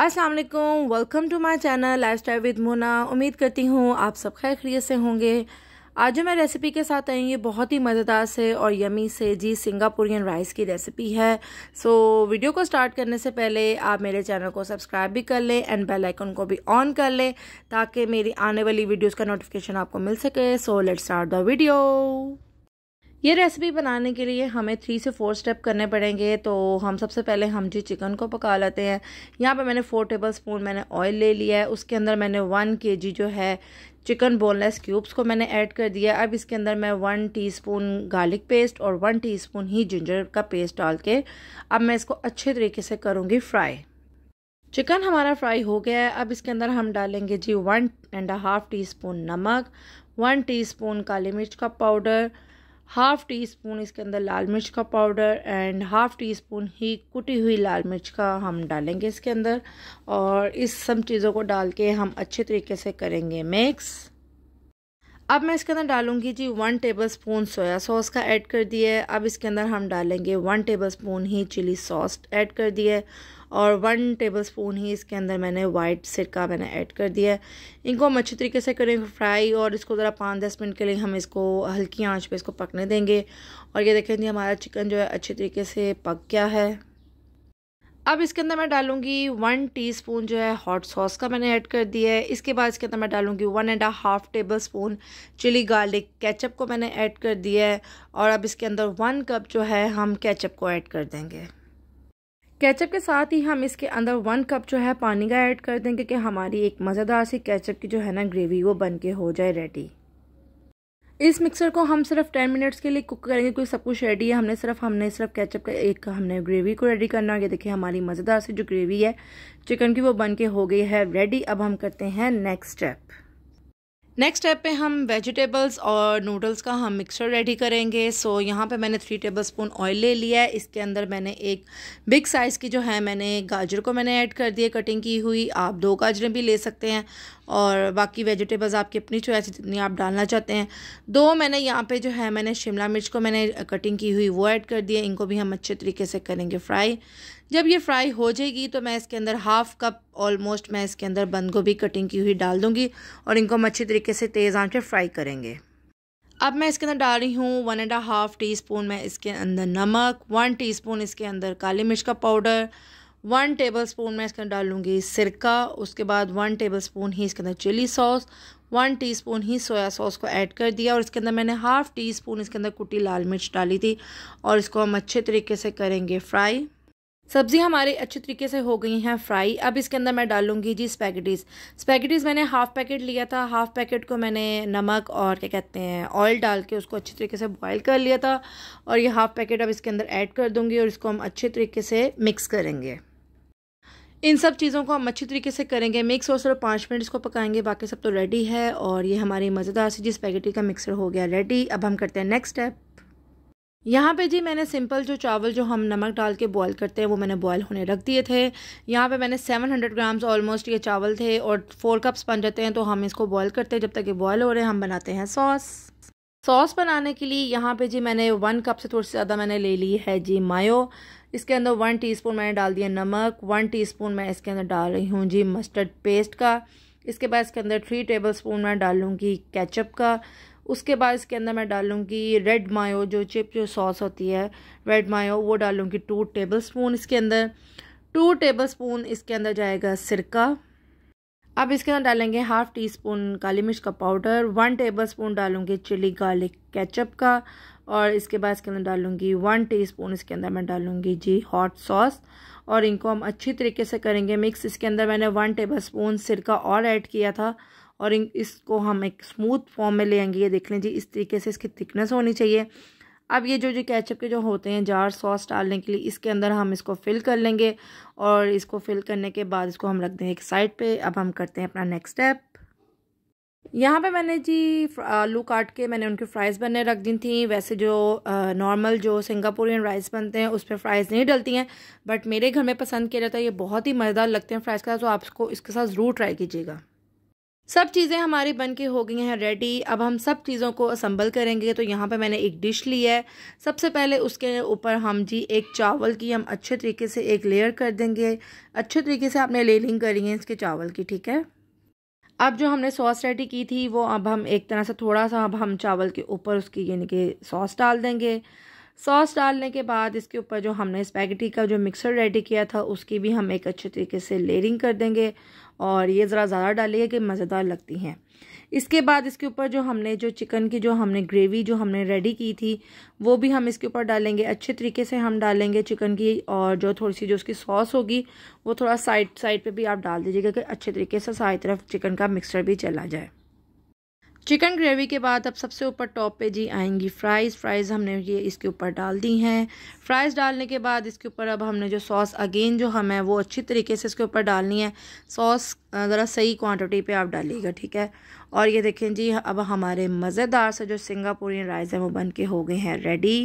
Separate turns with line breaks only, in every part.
अस्सलाम वालेकुम welcome to my channel lifestyle with Mona उम्मीद करती हूँ आप सब खैर खरीत से होंगे आज जो मैं रेसिपी के साथ आई ये बहुत ही मज़ेदार से और यमी से जी सिंगापुरियन राइस की रेसिपी है सो वीडियो को स्टार्ट करने से पहले आप मेरे चैनल को सब्सक्राइब भी कर लें एंड बेल आइकन को भी ऑन कर लें ताकि मेरी आने वाली वीडियोस का नोटिफिकेशन आपको मिल सके so let start the video ये रेसिपी बनाने के लिए हमें थ्री से फोर स्टेप करने पड़ेंगे तो हम सबसे पहले हम जी चिकन को पका लेते हैं यहाँ पे मैंने फ़ोर टेबल स्पून मैंने ऑयल ले लिया है उसके अंदर मैंने वन के जी जो है चिकन बोनलेस क्यूब्स को मैंने ऐड कर दिया अब इसके अंदर मैं वन टीस्पून गार्लिक पेस्ट और वन टीस्पून ही जिंजर का पेस्ट डाल के अब मैं इसको अच्छे तरीके से करूँगी फ्राई चिकन हमारा फ्राई हो गया है अब इसके अंदर हम डालेंगे जी one and half teaspoon नमक वन टी काली मिर्च का पाउडर हाफ़ टी स्पून इसके अंदर लाल मिर्च का powder and half teaspoon ही कुटी हुई लाल मिर्च का हम डालेंगे इसके अंदर और इस सब चीज़ों को डाल के हम अच्छे तरीके से करेंगे मिक्स अब मैं इसके अंदर डालूंगी जी one tablespoon soya sauce का ऐड कर दिया है अब इसके अंदर हम डालेंगे वन टेबल स्पून ही चिली सॉस ऐड कर दिया है और वन टेबल स्पून ही इसके अंदर मैंने वाइट सिरका मैंने ऐड कर दिया है इनको हम अच्छे तरीके से करेंगे फ्राई और इसको ज़रा पाँच दस मिनट के लिए हम इसको हल्की आंच पे इसको पकने देंगे और ये देखें हमारा चिकन जो है अच्छे तरीके से पक गया है अब इसके अंदर मैं डालूंगी वन टीस्पून जो है हॉट सॉस का मैंने ऐड कर दिया है इसके बाद इसके अंदर मैं डालूंगी one and half tablespoon chilli garlic ketchup को मैंने ऐड कर दिया है और अब इसके अंदर वन कप जो है हम केचप को ऐड कर देंगे केचप के साथ ही हम इसके अंदर वन कप जो है पानी का ऐड कर देंगे कि हमारी एक मज़ेदार सी केचप की जो है ना ग्रेवी वो बन के हो जाए रेडी इस मिक्सर को हम सिर्फ टेन मिनट्स के लिए कुक करेंगे क्योंकि सब कुछ रेडी है हमने सिर्फ हमने सिर्फ केचप का एक हमने ग्रेवी को रेडी करना है ये देखिए हमारी मज़ेदार सी जो ग्रेवी है चिकन की वो बन के हो गई है रेडी अब हम करते हैं नेक्स्ट स्टेप नेक्स्ट स्टेप पे हम वेजिटेबल्स और नूडल्स का हम मिक्सचर रेडी करेंगे सो so, यहाँ पे मैंने थ्री टेबल स्पून ऑयल ले लिया है इसके अंदर मैंने एक बिग साइज़ की जो है मैंने गाजर को मैंने ऐड कर दी है कटिंग की हुई आप दो गाजरें भी ले सकते हैं और बाकी वेजिटेबल्स आपकी अपनी चॉइस जितनी आप डालना चाहते हैं दो मैंने यहाँ पर जो है मैंने शिमला मिर्च को मैंने कटिंग की हुई वो ऐड कर दी है इनको भी हम अच्छे तरीके से करेंगे फ्राई जब ये फ्राई हो जाएगी तो मैं इसके अंदर हाफ़ कप ऑलमोस्ट मैं इसके अंदर बंद गोभी कटिंग की हुई डाल दूँगी और इनको हम अच्छे तरीके से तेज़ आँच पर फ्राई करेंगे अब मैं इसके अंदर डाल रही हूँ one and half teaspoon मैं इसके अंदर नमक वन टी स्पून इसके अंदर काली मिर्च का पाउडर वन टेबल स्पून मैं इसके अंदर डालूंगी सिरका उसके बाद वन टेबल स्पून ही इसके अंदर चिली सॉस वन टीस्पून ही सोया सॉस को ऐड कर दिया और इसके अंदर मैंने हाफ़ टी स्पून इसके अंदर कुटी लाल मिर्च डाली थी और इसको हम अच्छे तरीके से करेंगे फ्राई सब्ज़ी हमारी अच्छे तरीके से हो गई हैं फ्राई अब इसके अंदर मैं डालूंगी जी स्पैगेटीज़ स्पैगेटीज़ मैंने हाफ़ पैकेट लिया था हाफ़ पैकेट को मैंने नमक और क्या कहते हैं ऑयल डाल के उसको अच्छे तरीके से बॉयल कर लिया था और ये हाफ़ पैकेट अब इसके अंदर ऐड कर दूँगी और इसको हम अच्छे तरीके से मिक्स करेंगे इन सब चीज़ों को हम अच्छी तरीके से करेंगे मिक्स और सिर्फ पाँच मिनट इसको पकाएंगे बाकी सब तो रेडी है और ये हमारी मज़ेदार सी जी स्पैगेटी का मिक्सर हो गया रेडी अब हम करते हैं नेक्स्ट स्टेप यहाँ पे जी मैंने सिंपल जो चावल जो हम नमक डाल के बॉयल करते हैं वो मैंने बॉयल होने रख दिए थे यहाँ पे मैंने 700 ग्राम्स ऑलमोस्ट ये चावल थे और फोर कप्स बन जाते हैं तो हम इसको बॉयल करते हैं जब तक ये बॉयल हो रहे हैं हम बनाते हैं सॉस सॉस बनाने के लिए यहाँ पे जी मैंने वन कप से थोड़ी ज़्यादा मैंने ले ली है जी मायो इसके अंदर वन टी मैंने डाल दिया नमक वन टी मैं इसके अंदर डाल रही हूँ जी मस्टर्ड पेस्ट का इसके बाद इसके अंदर थ्री टेबल स्पून मैं डालूँगी कैचअप का उसके बाद इसके अंदर मैं डालूँगी रेड मायो जो चिप जो सॉस होती है रेड मायो वो डालूँगी टू टेबल स्पून इसके अंदर टू टेबल स्पून इसके अंदर जाएगा सिरका अब इसके अंदर डालेंगे हाफ़ टी स्पून काली मिर्च का पाउडर वन टेबल स्पून डालूंगी चिली गार्लिक केचप का और इसके बाद इसके अंदर डालूंगी वन टी स्पून इसके अंदर मैं डालूँगी जी हॉट सॉस और इनको हम अच्छी तरीके से करेंगे मिक्स इसके अंदर मैंने वन टेबल स्पून सिरका और ऐड किया था और इसको हम एक स्मूथ फॉर्म में ले आएंगे ये देख लें जी इस तरीके से इसकी थिकनेस होनी चाहिए अब ये जो जो कैचअप के जो होते हैं जार सॉस डालने के लिए इसके अंदर हम इसको फिल कर लेंगे और इसको फिल करने के बाद इसको हम रख देंगे एक साइड पे अब हम करते हैं अपना नेक्स्ट स्टेप यहाँ पे मैंने जी आलू काट के मैंने उनके फ्राइज़ बनने रख दी थी वैसे जो नॉर्मल जो सिंगापुरियन राइस बनते हैं उस पर फ्राइज़ नहीं डलती हैं बट मेरे घर में पसंद किया जाता है ये बहुत ही मज़ेदार लगते हैं फ्राइज़ का तो आप इसको इसके साथ ज़रूर ट्राई कीजिएगा सब चीज़ें हमारी बन के हो गई हैं रेडी अब हम सब चीज़ों को असम्बल करेंगे तो यहाँ पे मैंने एक डिश ली है सबसे पहले उसके ऊपर हम जी एक चावल की हम अच्छे तरीके से एक लेयर कर देंगे अच्छे तरीके से आपने लेलिंग करी है इसके चावल की ठीक है अब जो हमने सॉस रेडी की थी वो अब हम एक तरह से थोड़ा सा अब हम चावल के ऊपर उसकी यानी कि सॉस डाल देंगे सॉस डालने के बाद इसके ऊपर जो हमने स्पैगेटी का जो मिक्सर रेडी किया था उसकी भी हम एक अच्छे तरीके से लेयरिंग कर देंगे और ये ज़रा ज़्यादा डालिए कि मज़ेदार लगती हैं इसके बाद इसके ऊपर जो हमने जो चिकन की जो हमने ग्रेवी जो हमने रेडी की थी वो भी हम इसके ऊपर डालेंगे अच्छे तरीके से हम डालेंगे चिकन की और जो थोड़ी सी जो उसकी सॉस होगी वो थोड़ा साइड साइड पे भी आप डाल दीजिएगा कि अच्छे तरीके से सारी तरफ चिकन का मिक्सचर भी चला जाए चिकन ग्रेवी के बाद अब सबसे ऊपर टॉप पे जी आएंगी फ्राइज़ फ्राइज़ हमने ये इसके ऊपर डाल दी हैं फ्राइज़ डालने के बाद इसके ऊपर अब हमने जो सॉस अगेन जो हमें वो अच्छी तरीके से इसके ऊपर डालनी है सॉस ज़रा सही क्वांटिटी पे आप डालिएगा ठीक है और ये देखें जी अब हमारे मज़ेदार से जो सिंगापुरियन राइस हैं वो बन के हो गए हैं रेडी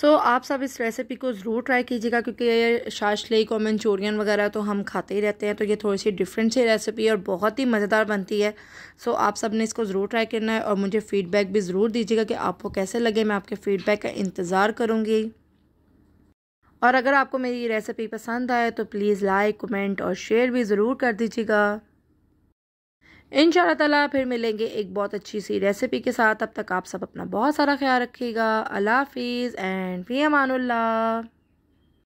सो so, आप सब इस रेसिपी को ज़रूर ट्राई कीजिएगा क्योंकि शाश लेक और मंचूरियन वगैरह तो हम खाते ही रहते हैं तो ये थोड़ी सी डिफरेंट सी रेसिपी है और बहुत ही मज़ेदार बनती है सो so, आप सब ने इसको ज़रूर ट्राई करना है और मुझे फ़ीडबैक भी ज़रूर दीजिएगा कि आपको कैसे लगे मैं आपके फ़ीडबैक का इंतज़ार करूँगी और अगर आपको मेरी रेसिपी पसंद आए तो प्लीज़ लाइक कमेंट और शेयर भी ज़रूर कर दीजिएगा इन ताला फिर मिलेंगे एक बहुत अच्छी सी रेसिपी के साथ अब तक आप सब अपना बहुत सारा ख्याल रखिएगा अल्लाह हाफिज़ एंड फ़ी अमानुल्ला